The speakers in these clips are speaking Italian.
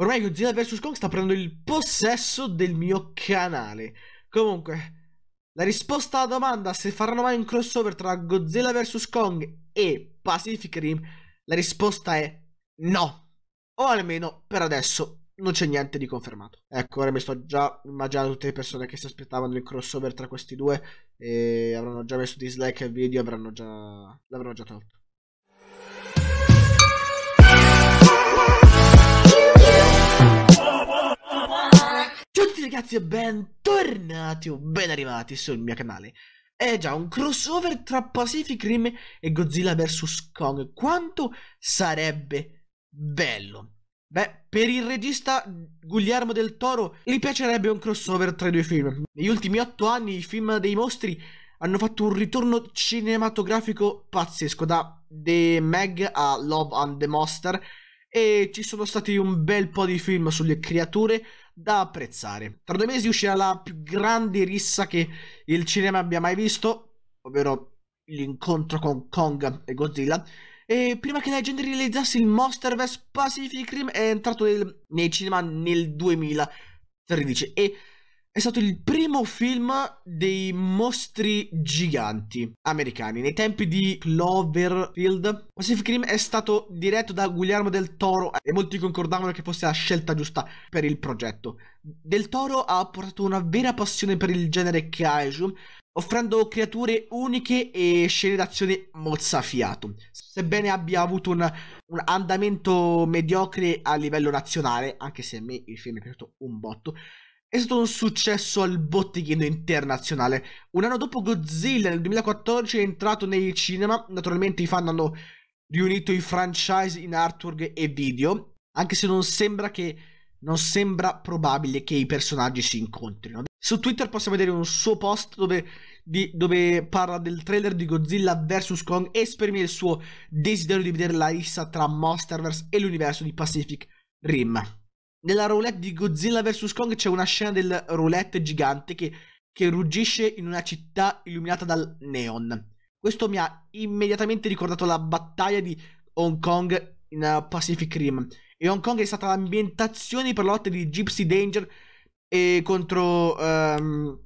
Ormai Godzilla vs Kong sta prendendo il possesso del mio canale. Comunque, la risposta alla domanda se faranno mai un crossover tra Godzilla vs Kong e Pacific Rim, la risposta è no. O almeno per adesso non c'è niente di confermato. Ecco, ora mi sto già immaginando tutte le persone che si aspettavano il crossover tra questi due e avranno già messo dislike al video e l'avranno già tolto. ragazzi e bentornati o ben arrivati sul mio canale È già un crossover tra Pacific Rim e Godzilla vs Kong Quanto sarebbe bello Beh, per il regista Guglielmo del Toro gli piacerebbe un crossover tra i due film Negli ultimi otto anni i film dei mostri hanno fatto un ritorno cinematografico pazzesco Da The Meg a Love and the Monster e ci sono stati un bel po' di film sulle creature, da apprezzare. Tra due mesi uscirà la più grande rissa che il cinema abbia mai visto, ovvero l'incontro con Kong e Godzilla. E prima che la gente realizzasse il Monsterverse Pacific Rim è entrato nel, nei cinema nel 2013 e è stato il primo film dei mostri giganti americani nei tempi di Cloverfield. Pacific Rim è stato diretto da Guillermo del Toro e molti concordavano che fosse la scelta giusta per il progetto. Del Toro ha portato una vera passione per il genere kaiju offrendo creature uniche e scene d'azione mozzafiato. Sebbene abbia avuto un, un, andamento mediocre a livello nazionale, anche se a me il film è piaciuto un botto, è stato un successo al botteghino internazionale. Un anno dopo Godzilla nel 2014 è entrato nei cinema, naturalmente i fan hanno riunito i franchise in artwork e video, anche se non sembra che non sembra probabile che i personaggi si incontrino. Su Twitter possiamo vedere un suo post dove, di, dove, parla del trailer di Godzilla vs. Kong e esprime il suo desiderio di vedere la rissa tra Monsterverse e l'universo di Pacific Rim. Nella roulette di Godzilla vs. Kong c'è una scena del roulette gigante che, che ruggisce in una città illuminata dal neon. Questo mi ha immediatamente ricordato la battaglia di Hong Kong in uh, Pacific Rim. E Hong Kong è stata l'ambientazione per la lotta di Gypsy Danger contro um,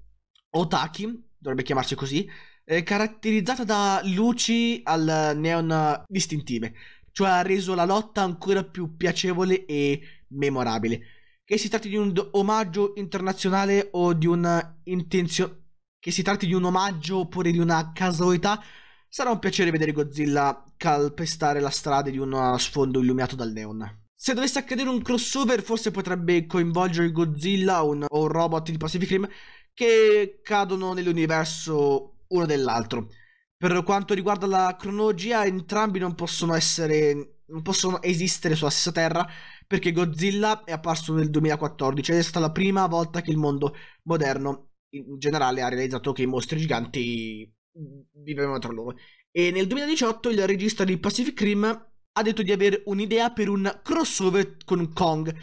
Otaki, dovrebbe chiamarsi così, eh, caratterizzata da luci al neon distintive. Cioè ha reso la lotta ancora più piacevole e memorabile. Che si tratti di un omaggio internazionale o di un eh, intenzione. Che si tratti di un omaggio oppure di una casualità, sarà un piacere vedere Godzilla calpestare la strada di uno eh, sfondo illuminato dal neon. Se dovesse accadere un crossover, forse potrebbe coinvolgere Godzilla un, o un robot di Pacific Rim che cadono nell'universo uno dell'altro. Per quanto riguarda la cronologia, entrambi non possono essere. non possono esistere sulla stessa terra, perché Godzilla è apparso nel 2014 ed è stata la prima volta che il mondo moderno in generale ha realizzato che i mostri giganti mm, vivevano tra loro. E nel 2018 il regista di Pacific Rim ha detto di avere un'idea per un crossover con Kong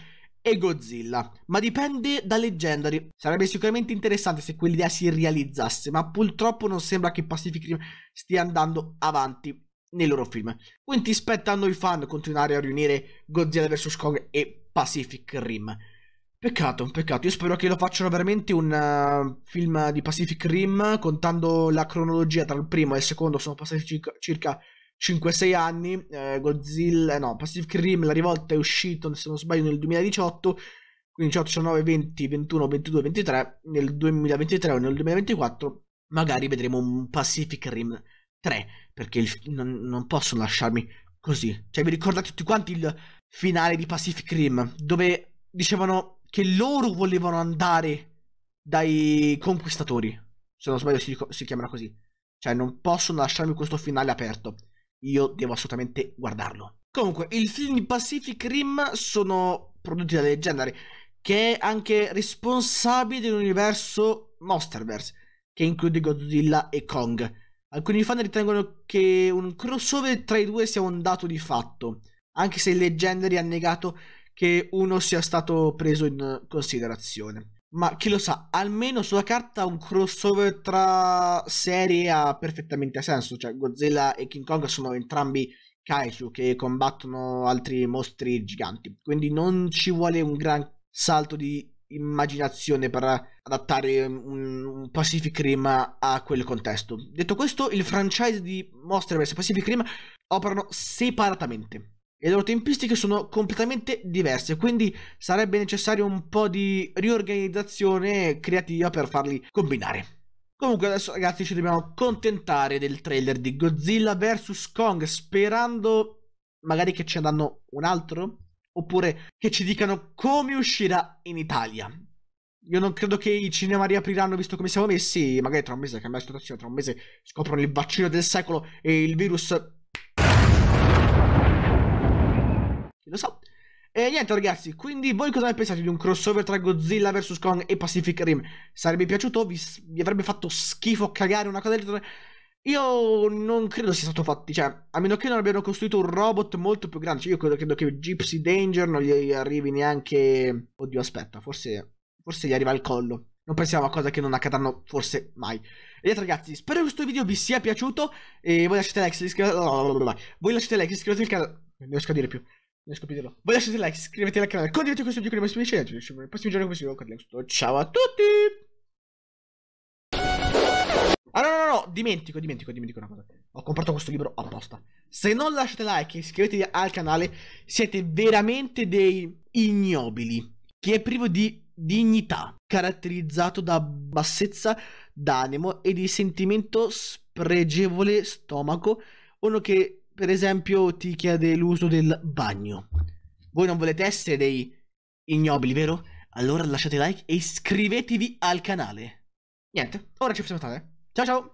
e Godzilla, ma dipende da Legendary. Sarebbe sicuramente interessante se quell'idea si realizzasse, ma purtroppo non sembra che Pacific Rim stia andando avanti nei loro film. Quindi spetta a noi fan continuare a riunire Godzilla vs. Kong e Pacific Rim. Peccato, peccato, io spero che lo facciano veramente un uh, film di Pacific Rim, contando la cronologia tra il primo e il secondo sono passati circa 5-6 anni, eh, Godzilla, no, Pacific Rim, la rivolta è uscito se non sbaglio nel 2018, quindi 18, 19, 20, 21, 22, 23, nel 2023 o nel 2024 magari vedremo un Pacific Rim 3, perché il, non, non, posso lasciarmi così. Cioè, vi ricordate tutti quanti il finale di Pacific Rim, dove dicevano che loro volevano andare dai conquistatori. Se non sbaglio si, si chiamano così. Cioè, non possono lasciarmi questo finale aperto. Io devo assolutamente guardarlo. Comunque, i film di Pacific Rim sono prodotti da Legendary, che è anche responsabile dell'universo Monsterverse, che include Godzilla e Kong Alcuni fan ritengono che un crossover tra i due sia un dato di fatto, anche se il Legendary ha negato che uno sia stato preso in considerazione. Ma chi lo sa, almeno sulla carta un crossover tra serie ha perfettamente senso, cioè Godzilla e King Kong sono entrambi kaiju che combattono altri mostri giganti, quindi non ci vuole un gran salto di immaginazione per adattare un Pacific Rim a quel contesto. Detto questo, il franchise di Monster vs Pacific Rim operano separatamente. Le loro tempistiche sono completamente diverse, quindi sarebbe necessario un po' di riorganizzazione creativa per farli combinare. Comunque adesso ragazzi ci dobbiamo contentare del trailer di Godzilla vs Kong sperando magari che ci danno un altro oppure che ci dicano come uscirà in Italia. Io non credo che i cinema riapriranno visto come siamo messi, magari tra un mese cambia la situazione, tra un mese scoprono il vaccino del secolo e il virus... Lo so. E niente ragazzi, quindi voi cosa ne pensate di un crossover tra Godzilla vs Kong e Pacific Rim? Sarebbe piaciuto? Vi, vi avrebbe fatto schifo cagare una cosa del genere? Io non credo sia stato fatto, cioè, a meno che non abbiano costruito un robot molto più grande, cioè io credo, credo che Gypsy Danger non gli arrivi neanche... Oddio, aspetta, forse, forse gli arriva al collo. Non pensiamo a cose che non accadranno forse mai. E niente ragazzi, spero che questo video vi sia piaciuto e voi lasciate like, iscrivetevi... Voi lasciate like, iscrivetevi al canale... Non riesco a dire più. Non riesco a dirlo. Voi lasciate like, iscrivetevi al canale, condividete questo video con i vostri amici e ci vediamo nei prossimi giorni con questo video. Ciao a tutti! no, dimentico, dimentico, dimentico una cosa. Ho comprato questo libro apposta. Se non lasciate like e iscrivetevi al canale, siete veramente dei ignobili. Chi è privo di dignità, caratterizzato da bassezza d'animo e di sentimento spregevole stomaco. Uno che, per esempio, ti chiede l'uso del bagno. Voi non volete essere dei ignobili, vero? Allora lasciate like e iscrivetevi al canale. Niente, ora ci possiamo stare. Ciao ciao!